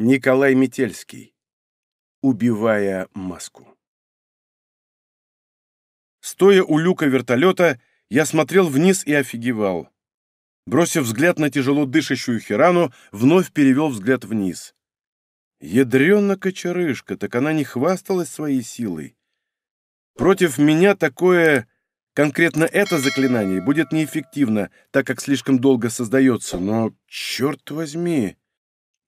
Николай Метельский. Убивая маску. Стоя у люка вертолета, я смотрел вниз и офигевал. Бросив взгляд на тяжело дышащую Хирану, вновь перевел взгляд вниз. Ядрена кочерышка, так она не хвасталась своей силой. Против меня такое... Конкретно это заклинание будет неэффективно, так как слишком долго создается, но, черт возьми,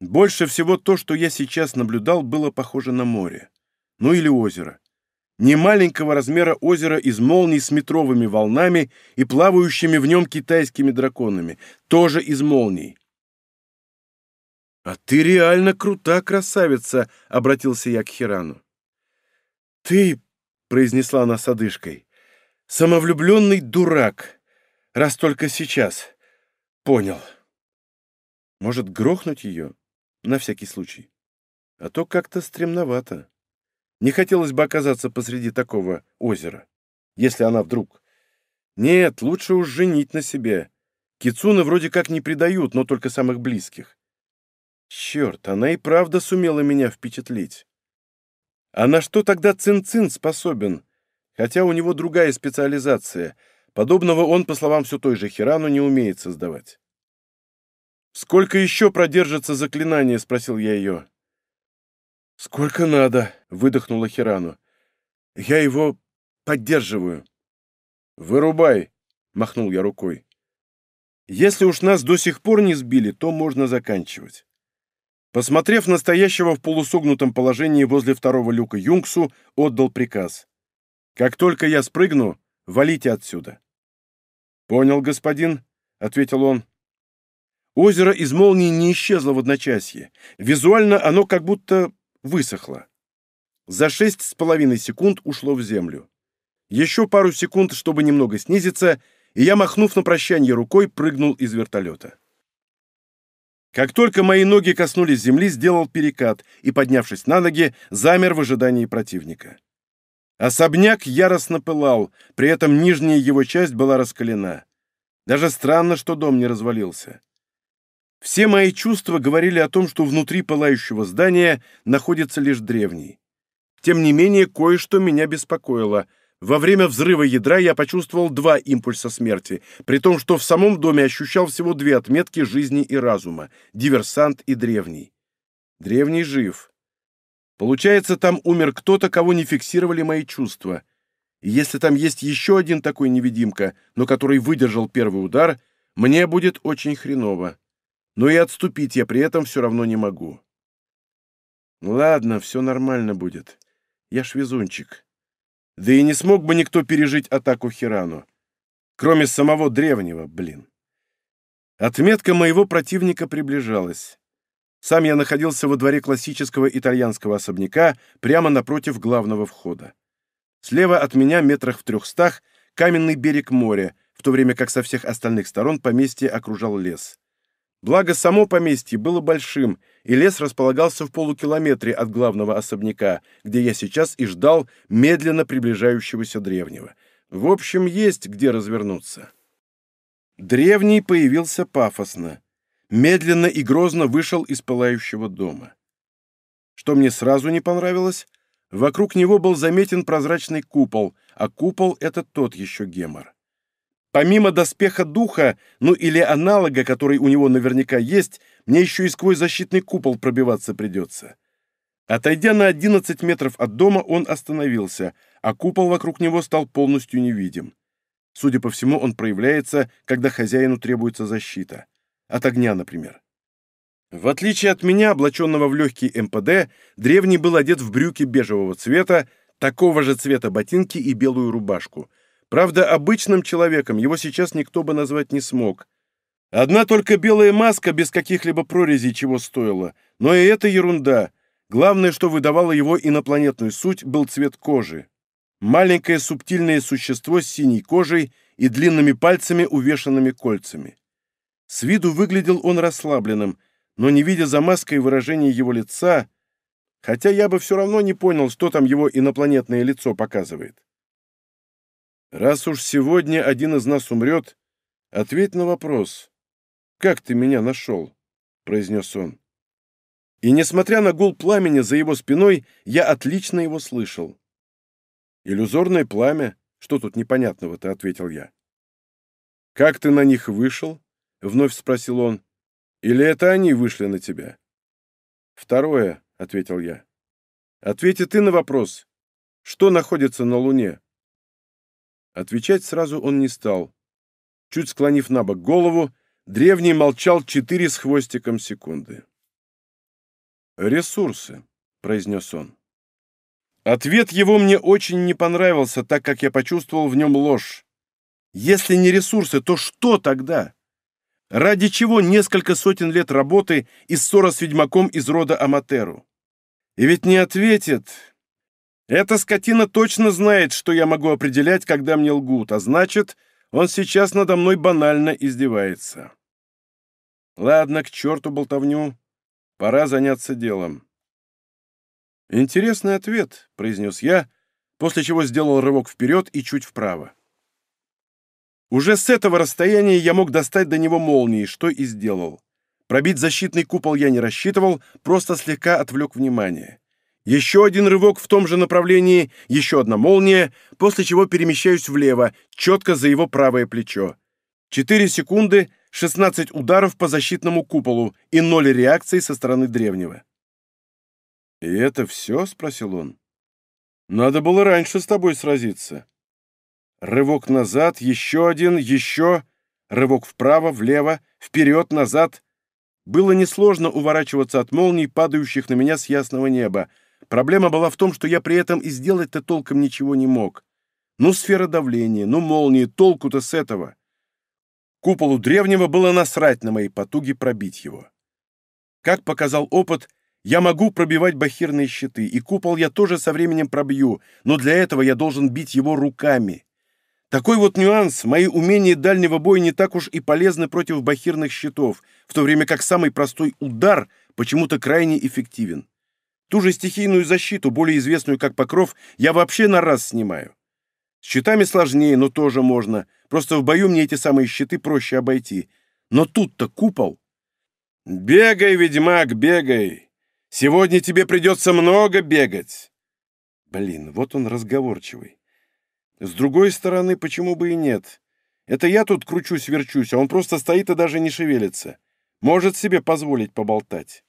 больше всего то, что я сейчас наблюдал, было похоже на море. Ну или озеро. Не маленького размера озеро из молний с метровыми волнами и плавающими в нем китайскими драконами. Тоже из молний. «А ты реально крута красавица!» — обратился я к Хирану. «Ты...» — произнесла она с одышкой. «Самовлюбленный дурак! Раз только сейчас. Понял. Может, грохнуть ее?» На всякий случай. А то как-то стремновато. Не хотелось бы оказаться посреди такого озера, если она вдруг... Нет, лучше уж женить на себе. Кицуны вроде как не предают, но только самых близких. Черт, она и правда сумела меня впечатлить. А на что тогда Цинцин -цин способен? Хотя у него другая специализация. Подобного он, по словам все той же Хирану, не умеет создавать. «Сколько еще продержится заклинание?» — спросил я ее. «Сколько надо», — выдохнула Хирану. «Я его поддерживаю». «Вырубай», — махнул я рукой. «Если уж нас до сих пор не сбили, то можно заканчивать». Посмотрев настоящего в полусогнутом положении возле второго люка юнксу, отдал приказ. «Как только я спрыгну, валите отсюда». «Понял, господин», — ответил он. Озеро из молнии не исчезло в одночасье. Визуально оно как будто высохло. За шесть с половиной секунд ушло в землю. Еще пару секунд, чтобы немного снизиться, и я, махнув на прощание рукой, прыгнул из вертолета. Как только мои ноги коснулись земли, сделал перекат и, поднявшись на ноги, замер в ожидании противника. Особняк яростно пылал, при этом нижняя его часть была раскалена. Даже странно, что дом не развалился. Все мои чувства говорили о том, что внутри пылающего здания находится лишь древний. Тем не менее, кое-что меня беспокоило. Во время взрыва ядра я почувствовал два импульса смерти, при том, что в самом доме ощущал всего две отметки жизни и разума — диверсант и древний. Древний жив. Получается, там умер кто-то, кого не фиксировали мои чувства. И если там есть еще один такой невидимка, но который выдержал первый удар, мне будет очень хреново но и отступить я при этом все равно не могу. Ладно, все нормально будет. Я ж везунчик. Да и не смог бы никто пережить атаку Хирану. Кроме самого древнего, блин. Отметка моего противника приближалась. Сам я находился во дворе классического итальянского особняка, прямо напротив главного входа. Слева от меня, метрах в трехстах, каменный берег моря, в то время как со всех остальных сторон поместье окружал лес. Благо, само поместье было большим, и лес располагался в полукилометре от главного особняка, где я сейчас и ждал медленно приближающегося древнего. В общем, есть где развернуться. Древний появился пафосно. Медленно и грозно вышел из пылающего дома. Что мне сразу не понравилось, вокруг него был заметен прозрачный купол, а купол — это тот еще гемор. Помимо доспеха духа, ну или аналога, который у него наверняка есть, мне еще и сквозь защитный купол пробиваться придется. Отойдя на 11 метров от дома, он остановился, а купол вокруг него стал полностью невидим. Судя по всему, он проявляется, когда хозяину требуется защита. От огня, например. В отличие от меня, облаченного в легкий МПД, древний был одет в брюки бежевого цвета, такого же цвета ботинки и белую рубашку — Правда, обычным человеком его сейчас никто бы назвать не смог. Одна только белая маска без каких-либо прорезей чего стоила. Но и это ерунда. Главное, что выдавало его инопланетную суть, был цвет кожи. Маленькое субтильное существо с синей кожей и длинными пальцами, увешанными кольцами. С виду выглядел он расслабленным, но не видя за маской выражения его лица, хотя я бы все равно не понял, что там его инопланетное лицо показывает. Раз уж сегодня один из нас умрет, ответь на вопрос. «Как ты меня нашел?» — произнес он. И, несмотря на гул пламени за его спиной, я отлично его слышал. «Иллюзорное пламя? Что тут непонятного-то?» — ответил я. «Как ты на них вышел?» — вновь спросил он. «Или это они вышли на тебя?» «Второе», — ответил я. «Ответи ты на вопрос. Что находится на Луне?» Отвечать сразу он не стал. Чуть склонив на бок голову, древний молчал четыре с хвостиком секунды. «Ресурсы», — произнес он. Ответ его мне очень не понравился, так как я почувствовал в нем ложь. Если не ресурсы, то что тогда? Ради чего несколько сотен лет работы и ссора с ведьмаком из рода Аматеру? И ведь не ответит, эта скотина точно знает, что я могу определять, когда мне лгут, а значит, он сейчас надо мной банально издевается. Ладно, к черту болтовню. Пора заняться делом. «Интересный ответ», — произнес я, после чего сделал рывок вперед и чуть вправо. Уже с этого расстояния я мог достать до него молнии, что и сделал. Пробить защитный купол я не рассчитывал, просто слегка отвлек внимание. Еще один рывок в том же направлении, еще одна молния, после чего перемещаюсь влево, четко за его правое плечо. 4 секунды, 16 ударов по защитному куполу и ноль реакций со стороны древнего. «И это все?» — спросил он. «Надо было раньше с тобой сразиться». Рывок назад, еще один, еще. Рывок вправо, влево, вперед, назад. Было несложно уворачиваться от молний, падающих на меня с ясного неба — Проблема была в том, что я при этом и сделать-то толком ничего не мог. Ну, сфера давления, ну, молнии, толку-то с этого. Куполу древнего было насрать на мои потуги пробить его. Как показал опыт, я могу пробивать бахирные щиты, и купол я тоже со временем пробью, но для этого я должен бить его руками. Такой вот нюанс, мои умения дальнего боя не так уж и полезны против бахирных щитов, в то время как самый простой удар почему-то крайне эффективен. Ту же стихийную защиту, более известную как покров, я вообще на раз снимаю. С щитами сложнее, но тоже можно. Просто в бою мне эти самые щиты проще обойти. Но тут-то купол. Бегай, ведьмак, бегай. Сегодня тебе придется много бегать. Блин, вот он разговорчивый. С другой стороны, почему бы и нет? Это я тут кручусь-верчусь, а он просто стоит и даже не шевелится. Может себе позволить поболтать.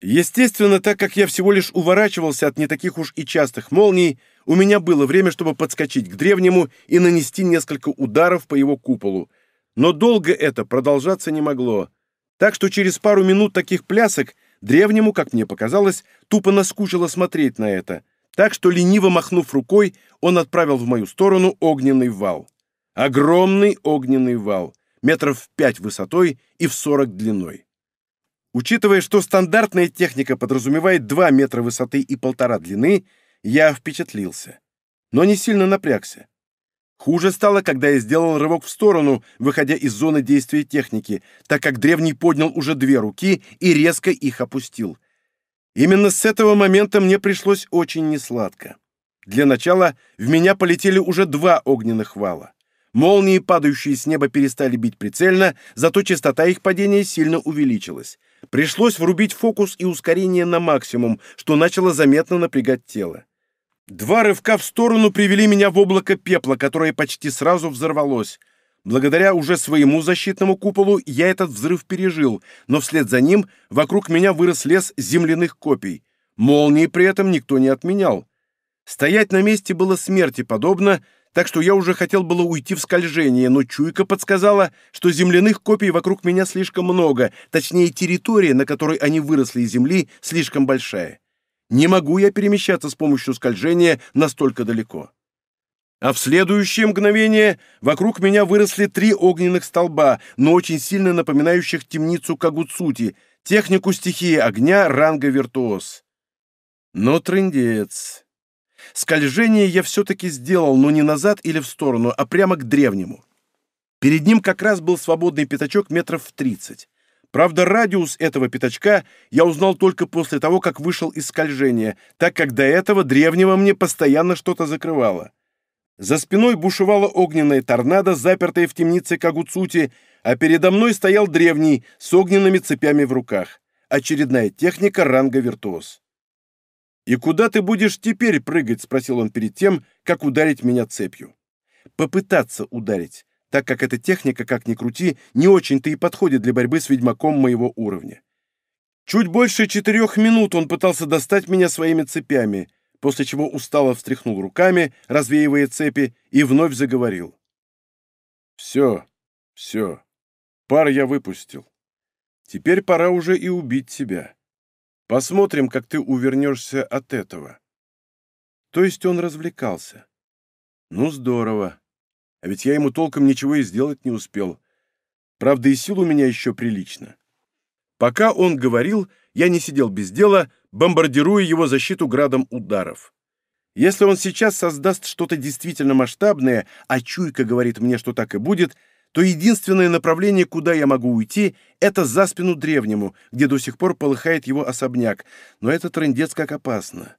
Естественно, так как я всего лишь уворачивался от не таких уж и частых молний, у меня было время, чтобы подскочить к древнему и нанести несколько ударов по его куполу. Но долго это продолжаться не могло. Так что через пару минут таких плясок древнему, как мне показалось, тупо наскучило смотреть на это. Так что, лениво махнув рукой, он отправил в мою сторону огненный вал. Огромный огненный вал, метров в пять высотой и в сорок длиной. Учитывая, что стандартная техника подразумевает 2 метра высоты и полтора длины, я впечатлился. Но не сильно напрягся. Хуже стало, когда я сделал рывок в сторону, выходя из зоны действия техники, так как древний поднял уже две руки и резко их опустил. Именно с этого момента мне пришлось очень несладко. Для начала в меня полетели уже два огненных вала. Молнии, падающие с неба, перестали бить прицельно, зато частота их падения сильно увеличилась. Пришлось врубить фокус и ускорение на максимум, что начало заметно напрягать тело. Два рывка в сторону привели меня в облако пепла, которое почти сразу взорвалось. Благодаря уже своему защитному куполу я этот взрыв пережил, но вслед за ним вокруг меня вырос лес земляных копий. Молнии при этом никто не отменял. Стоять на месте было смерти подобно, так что я уже хотел было уйти в скольжение, но чуйка подсказала, что земляных копий вокруг меня слишком много, точнее территория, на которой они выросли из земли, слишком большая. Не могу я перемещаться с помощью скольжения настолько далеко. А в следующее мгновение вокруг меня выросли три огненных столба, но очень сильно напоминающих темницу Кагуцути, технику стихии огня ранга виртуоз. Но трындец. Скольжение я все-таки сделал, но не назад или в сторону, а прямо к древнему. Перед ним как раз был свободный пятачок метров в тридцать. Правда, радиус этого пятачка я узнал только после того, как вышел из скольжения, так как до этого древнего мне постоянно что-то закрывало. За спиной бушевала огненная торнадо, запертая в темнице Кагуцути, а передо мной стоял древний с огненными цепями в руках. Очередная техника ранга «Виртуоз». «И куда ты будешь теперь прыгать?» — спросил он перед тем, как ударить меня цепью. «Попытаться ударить, так как эта техника, как ни крути, не очень-то и подходит для борьбы с ведьмаком моего уровня. Чуть больше четырех минут он пытался достать меня своими цепями, после чего устало встряхнул руками, развеивая цепи, и вновь заговорил. «Все, все. Пар я выпустил. Теперь пора уже и убить тебя. Посмотрим, как ты увернешься от этого». То есть он развлекался. Ну, здорово. А ведь я ему толком ничего и сделать не успел. Правда, и сил у меня еще прилично. Пока он говорил, я не сидел без дела, бомбардируя его защиту градом ударов. Если он сейчас создаст что-то действительно масштабное, а чуйка говорит мне, что так и будет — то единственное направление, куда я могу уйти, это за спину древнему, где до сих пор полыхает его особняк. Но это трындец как опасно.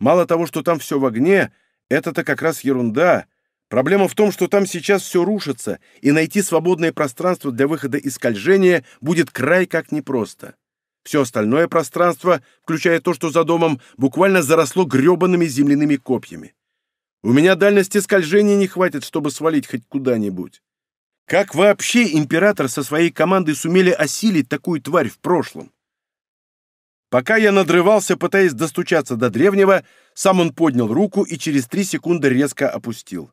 Мало того, что там все в огне, это-то как раз ерунда. Проблема в том, что там сейчас все рушится, и найти свободное пространство для выхода из скольжения будет край как непросто. Все остальное пространство, включая то, что за домом, буквально заросло гребаными земляными копьями. У меня дальности скольжения не хватит, чтобы свалить хоть куда-нибудь. Как вообще император со своей командой сумели осилить такую тварь в прошлом? Пока я надрывался, пытаясь достучаться до древнего, сам он поднял руку и через три секунды резко опустил.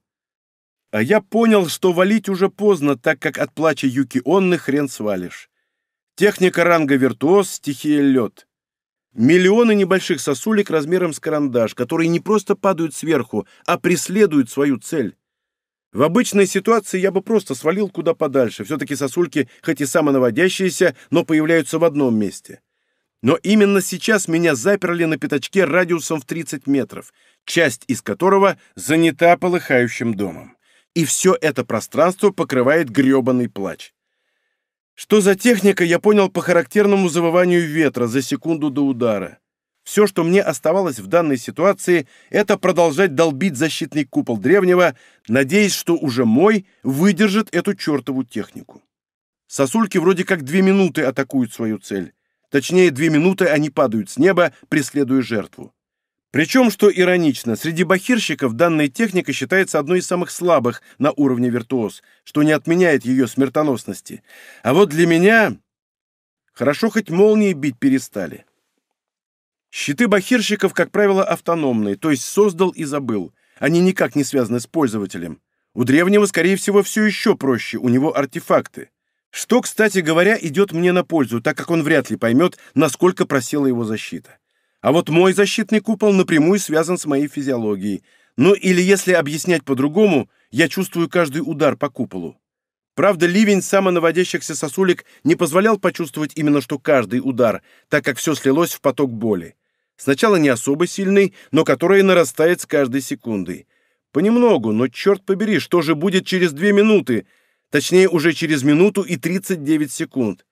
А я понял, что валить уже поздно, так как от плача Юки Онны хрен свалишь. Техника ранга «Виртуоз», стихия «Лед». Миллионы небольших сосулек размером с карандаш, которые не просто падают сверху, а преследуют свою цель. В обычной ситуации я бы просто свалил куда подальше. Все-таки сосульки, хоть и самонаводящиеся, но появляются в одном месте. Но именно сейчас меня заперли на пятачке радиусом в 30 метров, часть из которого занята полыхающим домом. И все это пространство покрывает гребаный плач. Что за техника, я понял по характерному завыванию ветра за секунду до удара. Все, что мне оставалось в данной ситуации, это продолжать долбить защитный купол древнего, надеясь, что уже мой выдержит эту чертову технику. Сосульки вроде как две минуты атакуют свою цель. Точнее, две минуты они падают с неба, преследуя жертву. Причем, что иронично, среди бахирщиков данная техника считается одной из самых слабых на уровне виртуоз, что не отменяет ее смертоносности. А вот для меня... Хорошо хоть молнии бить перестали. Щиты бахирщиков, как правило, автономные, то есть создал и забыл. Они никак не связаны с пользователем. У древнего, скорее всего, все еще проще, у него артефакты. Что, кстати говоря, идет мне на пользу, так как он вряд ли поймет, насколько просела его защита. А вот мой защитный купол напрямую связан с моей физиологией. Ну или если объяснять по-другому, я чувствую каждый удар по куполу. Правда, ливень самонаводящихся сосулек не позволял почувствовать именно что каждый удар, так как все слилось в поток боли. Сначала не особо сильный, но который нарастает с каждой секундой. Понемногу, но черт побери, что же будет через две минуты? Точнее, уже через минуту и 39 секунд.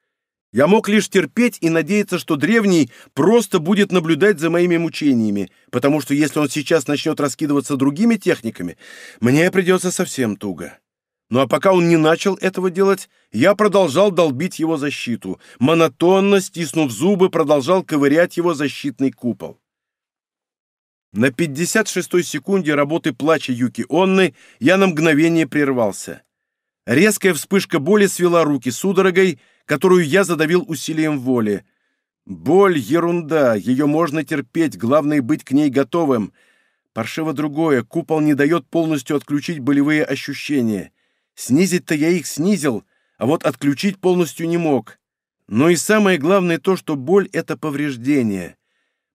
Я мог лишь терпеть и надеяться, что древний просто будет наблюдать за моими мучениями, потому что если он сейчас начнет раскидываться другими техниками, мне придется совсем туго. Ну а пока он не начал этого делать, я продолжал долбить его защиту, монотонно, стиснув зубы, продолжал ковырять его защитный купол. На 56-й секунде работы плача Юки Онны я на мгновение прервался. Резкая вспышка боли свела руки судорогой, которую я задавил усилием воли. Боль — ерунда, ее можно терпеть, главное — быть к ней готовым. Паршиво другое, купол не дает полностью отключить болевые ощущения. Снизить-то я их снизил, а вот отключить полностью не мог. Но и самое главное то, что боль — это повреждение.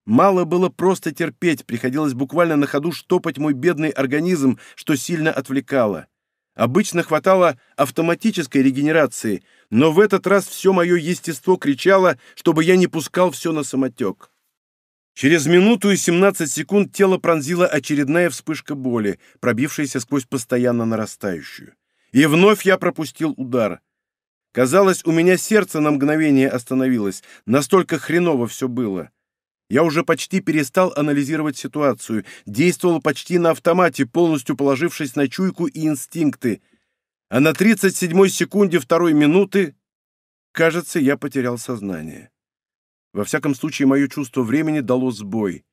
Мало было просто терпеть, приходилось буквально на ходу штопать мой бедный организм, что сильно отвлекало. Обычно хватало автоматической регенерации, но в этот раз все мое естество кричало, чтобы я не пускал все на самотек. Через минуту и 17 секунд тело пронзила очередная вспышка боли, пробившаяся сквозь постоянно нарастающую. И вновь я пропустил удар. Казалось, у меня сердце на мгновение остановилось. Настолько хреново все было. Я уже почти перестал анализировать ситуацию. Действовал почти на автомате, полностью положившись на чуйку и инстинкты. А на 37-й секунде второй минуты, кажется, я потерял сознание. Во всяком случае, мое чувство времени дало сбой.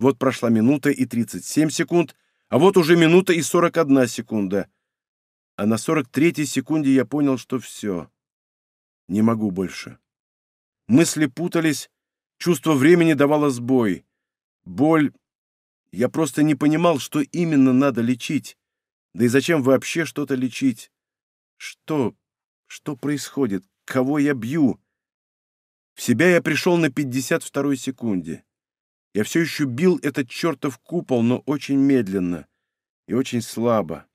Вот прошла минута и 37 секунд, а вот уже минута и 41 секунда — а на 43-й секунде я понял, что все. Не могу больше. Мысли путались, чувство времени давало сбой. Боль... Я просто не понимал, что именно надо лечить. Да и зачем вообще что-то лечить? Что? Что происходит? Кого я бью? В себя я пришел на 52-й секунде. Я все еще бил этот чертов купол, но очень медленно и очень слабо.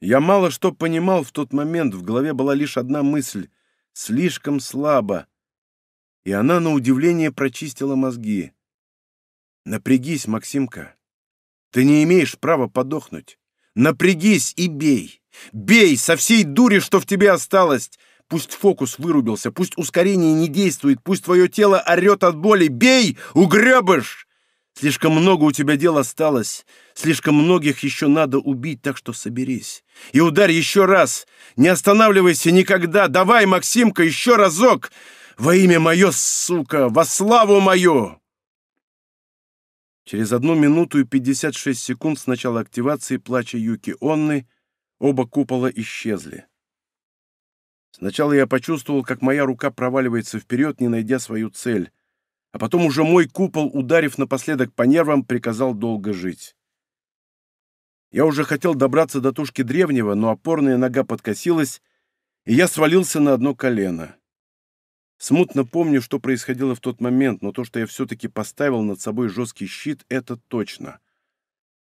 Я мало что понимал в тот момент, в голове была лишь одна мысль — слишком слабо. И она, на удивление, прочистила мозги. «Напрягись, Максимка. Ты не имеешь права подохнуть. Напрягись и бей. Бей со всей дури, что в тебе осталось. Пусть фокус вырубился, пусть ускорение не действует, пусть твое тело орет от боли. Бей, угребыш! Слишком много у тебя дел осталось, слишком многих еще надо убить, так что соберись. И ударь еще раз, не останавливайся никогда, давай, Максимка, еще разок, во имя мое, сука, во славу мою!» Через одну минуту и 56 секунд с начала активации плача Юки Онны оба купола исчезли. Сначала я почувствовал, как моя рука проваливается вперед, не найдя свою цель а потом уже мой купол, ударив напоследок по нервам, приказал долго жить. Я уже хотел добраться до тушки древнего, но опорная нога подкосилась, и я свалился на одно колено. Смутно помню, что происходило в тот момент, но то, что я все-таки поставил над собой жесткий щит, это точно.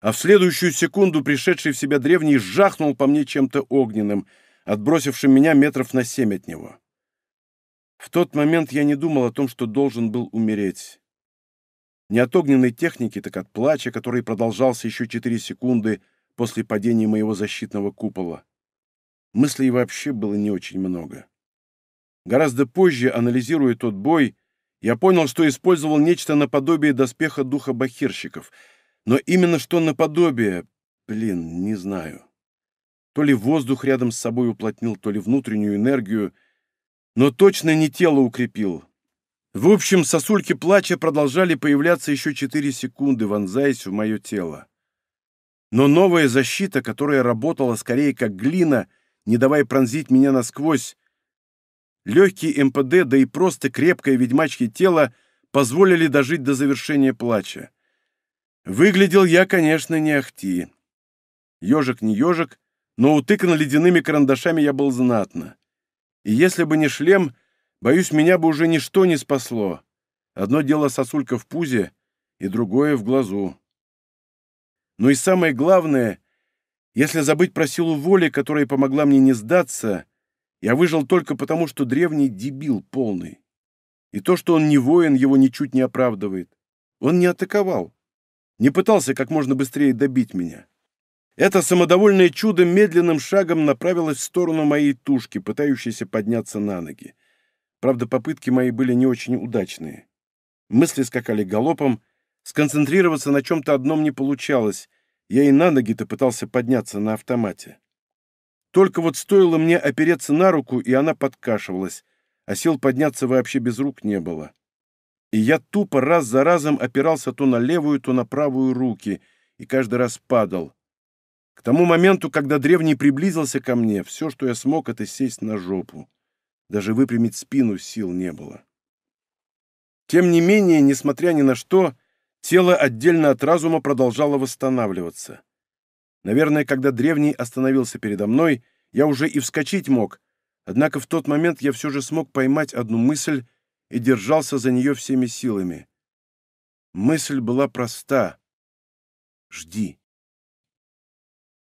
А в следующую секунду пришедший в себя древний жахнул по мне чем-то огненным, отбросившим меня метров на семь от него. В тот момент я не думал о том, что должен был умереть. Не от огненной техники, так от плача, который продолжался еще 4 секунды после падения моего защитного купола. Мыслей вообще было не очень много. Гораздо позже, анализируя тот бой, я понял, что использовал нечто наподобие доспеха духа бахирщиков. Но именно что наподобие, блин, не знаю. То ли воздух рядом с собой уплотнил, то ли внутреннюю энергию — но точно не тело укрепил. В общем, сосульки плача продолжали появляться еще 4 секунды, вонзаясь в мое тело. Но новая защита, которая работала скорее как глина, не давая пронзить меня насквозь, легкий МПД, да и просто крепкое ведьмачье тело позволили дожить до завершения плача. Выглядел я, конечно, не ахти. Ежик не ежик, но утыкан ледяными карандашами я был знатно. И если бы не шлем, боюсь, меня бы уже ничто не спасло. Одно дело сосулька в пузе, и другое в глазу. Ну и самое главное, если забыть про силу воли, которая помогла мне не сдаться, я выжил только потому, что древний дебил полный. И то, что он не воин, его ничуть не оправдывает. Он не атаковал, не пытался как можно быстрее добить меня. Это самодовольное чудо медленным шагом направилось в сторону моей тушки, пытающейся подняться на ноги. Правда, попытки мои были не очень удачные. Мысли скакали галопом, сконцентрироваться на чем-то одном не получалось, я и на ноги-то пытался подняться на автомате. Только вот стоило мне опереться на руку, и она подкашивалась, а сил подняться вообще без рук не было. И я тупо раз за разом опирался то на левую, то на правую руки, и каждый раз падал. К тому моменту, когда древний приблизился ко мне, все, что я смог, это сесть на жопу. Даже выпрямить спину сил не было. Тем не менее, несмотря ни на что, тело отдельно от разума продолжало восстанавливаться. Наверное, когда древний остановился передо мной, я уже и вскочить мог, однако в тот момент я все же смог поймать одну мысль и держался за нее всеми силами. Мысль была проста. «Жди».